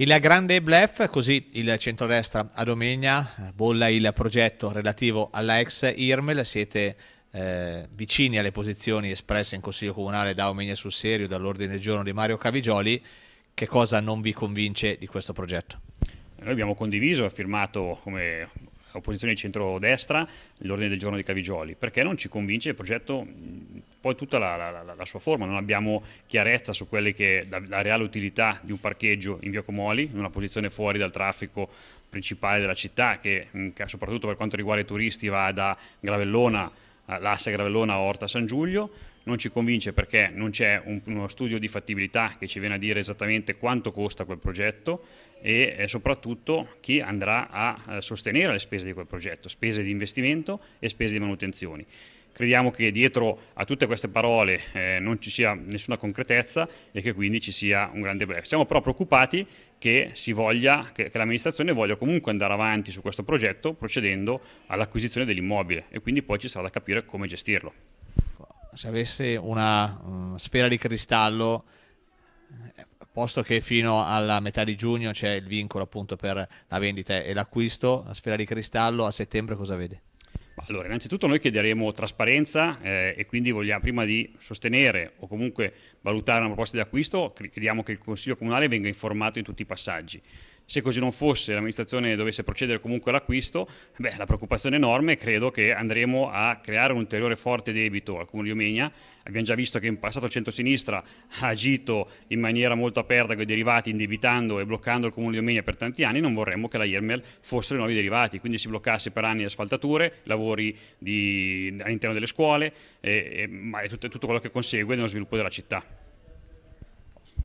Il grande blef, così il centrodestra a Domegna bolla il progetto relativo alla ex IRMEL, siete eh, vicini alle posizioni espresse in Consiglio Comunale da Omegna sul Serio, dall'ordine del giorno di Mario Cavigioli, che cosa non vi convince di questo progetto? Noi abbiamo condiviso e firmato come opposizione di centrodestra l'ordine del giorno di Cavigioli, perché non ci convince il progetto poi tutta la, la, la, sua forma, non abbiamo chiarezza su quelle che da, la reale utilità di un parcheggio in via Comoli, in una posizione fuori dal traffico principale della città, che mm, soprattutto per quanto riguarda i turisti va da Gravellona, eh, l'asse Gravellona a Orta San Giulio, non ci convince perché non c'è un, uno studio di fattibilità che ci viene a dire esattamente quanto costa quel progetto e eh, soprattutto chi andrà a eh, sostenere le spese di quel progetto, spese di investimento e spese di manutenzioni crediamo che dietro a tutte queste parole eh, non ci sia nessuna concretezza e che quindi ci sia un grande break. Siamo però preoccupati che, voglia, che, che l'amministrazione voglia comunque andare avanti su questo progetto procedendo all'acquisizione dell'immobile e quindi poi ci sarà da capire come gestirlo. Se avesse una um, sfera di cristallo eh, posto che fino alla metà di giugno c'è il vincolo appunto per la vendita e l'acquisto, la sfera di cristallo a settembre cosa vede? Allora, innanzitutto noi chiederemo trasparenza eh, e quindi vogliamo, prima di sostenere o comunque valutare una proposta di acquisto, chiediamo che il Consiglio Comunale venga informato in tutti i passaggi. Se così non fosse, l'amministrazione dovesse procedere comunque all'acquisto, beh, la preoccupazione è enorme credo che andremo a creare un ulteriore forte debito al Comune di Omegna. Abbiamo già visto che in passato il centro-sinistra ha agito in maniera molto aperta con i derivati, indebitando e bloccando il Comune di Omegna per tanti anni. Non vorremmo che la IRMEL fosse i nuovi derivati, quindi si bloccasse per anni le asfaltature, lavori di, all'interno delle scuole, e, e, ma è tutto, tutto quello che consegue nello sviluppo della città.